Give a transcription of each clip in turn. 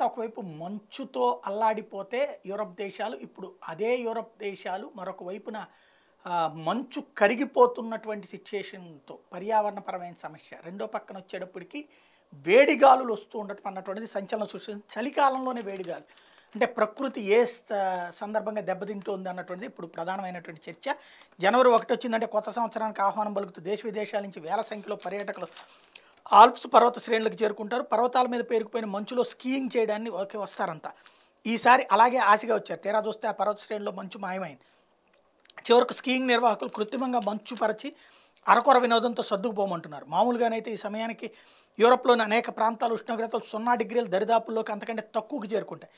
అంతా ఒకవైపు మంచుతో అల్లాడిపోతే యూరప్ దేశాలు ఇప్పుడు అదే యూరప్ దేశాలు మరొక వైపున మంచు కరిగిపోతున్నటువంటి సిచ్యుయేషన్తో పర్యావరణపరమైన సమస్య రెండో పక్కన వచ్చేటప్పటికి వేడిగాలులు వస్తూ ఉండటం అన్నటువంటిది సంచలనం సృష్టిస్తుంది చలికాలంలోనే వేడిగాలు అంటే ప్రకృతి ఏ సందర్భంగా దెబ్బతింటుంది అన్నటువంటిది ఇప్పుడు ప్రధానమైనటువంటి చర్చ జనవరి ఒకటి వచ్చిందంటే కొత్త సంవత్సరానికి ఆహ్వానం పలుకుతూ దేశ విదేశాల నుంచి వేల సంఖ్యలో పర్యాటకులు ఆల్ప్స్ పర్వత శ్రేణులకు చేరుకుంటారు పర్వతాల మీద పేరుకుపోయిన మంచులో స్కీయింగ్ చేయడాన్ని ఓకే వస్తారంత ఈసారి అలాగే ఆశగా వచ్చారు తీరా చూస్తే ఆ పర్వత శ్రేణిలో మంచు మాయమైంది చివరకు స్కీయింగ్ నిర్వాహకులు కృత్రిమంగా మంచు పరచి అరకొర వినోదంతో సర్దుకుపోమంటున్నారు మామూలుగానైతే ఈ సమయానికి యూరోప్లోని అనేక ప్రాంతాలు ఉష్ణోగ్రతలు సున్నా డిగ్రీల దరిదాపుల్లోకి అంతకంటే తక్కువకు చేరుకుంటాయి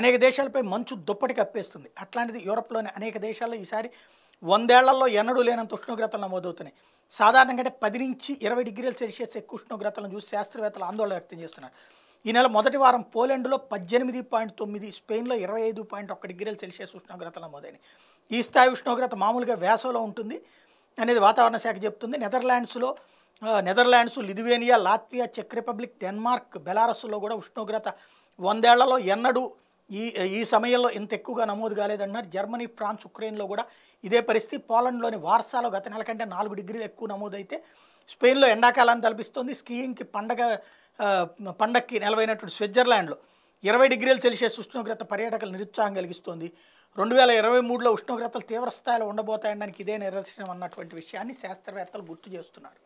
అనేక దేశాలపై మంచు దుప్పటి కప్పేస్తుంది అట్లాంటిది యూరోప్లోని అనేక దేశాల్లో ఈసారి వందేళ్లలో ఎన్నడూ లేనంత ఉష్ణోగ్రతలు నమోదవుతున్నాయి సాధారణంగా అంటే పది నుంచి ఇరవై డిగ్రీల సెల్సియస్ ఎక్కువ ఉష్ణోగ్రతలను చూసి శాస్త్రవేత్తలు ఆందోళన వ్యక్తం చేస్తున్నారు ఈ నెల మొదటి వారం పోలాండ్లో పద్దెనిమిది పాయింట్ తొమ్మిది స్పెయిన్లో ఇరవై ఐదు పాయింట్ ఒక్క డిగ్రీల సెల్సియస్ ఉష్ణోగ్రతలు నమోదైనవి ఈ స్థాయి ఉష్ణోగ్రత మామూలుగా వేసవలో ఉంటుంది అనేది వాతావరణ శాఖ చెప్తుంది నెదర్లాండ్స్లో నెదర్లాండ్స్ లిథువేనియా లాత్వియా చెక్ రిపబ్లిక్ డెన్మార్క్ బెలారస్లో కూడా ఉష్ణోగ్రత వందేళ్లలో ఎన్నడూ ఈ ఈ సమయంలో ఇంత ఎక్కువగా నమోదు కాలేదన్నారు జర్మనీ ఫ్రాన్స్ ఉక్రెయిన్లో కూడా ఇదే పరిస్థితి పోలండ్లోని వార్సాలో గత నెల కంటే నాలుగు డిగ్రీలు ఎక్కువ నమోదైతే స్పెయిన్లో ఎండాకాలాన్ని తలపిస్తుంది స్కీయింగ్కి పండగ పండక్కి నెలవైనటువంటి స్విట్జర్లాండ్లో ఇరవై డిగ్రీల సెల్సియస్ ఉష్ణోగ్రత పర్యాటకులు నిరుత్సాహం కలిగిస్తుంది రెండు వేల ఇరవై మూడులో ఉష్ణోగ్రతలు తీవ్రస్థాయిలో ఉండబోతాయనడానికి ఇదే నిదర్శనం అన్నటువంటి విషయాన్ని శాస్త్రవేత్తలు గుర్తు చేస్తున్నారు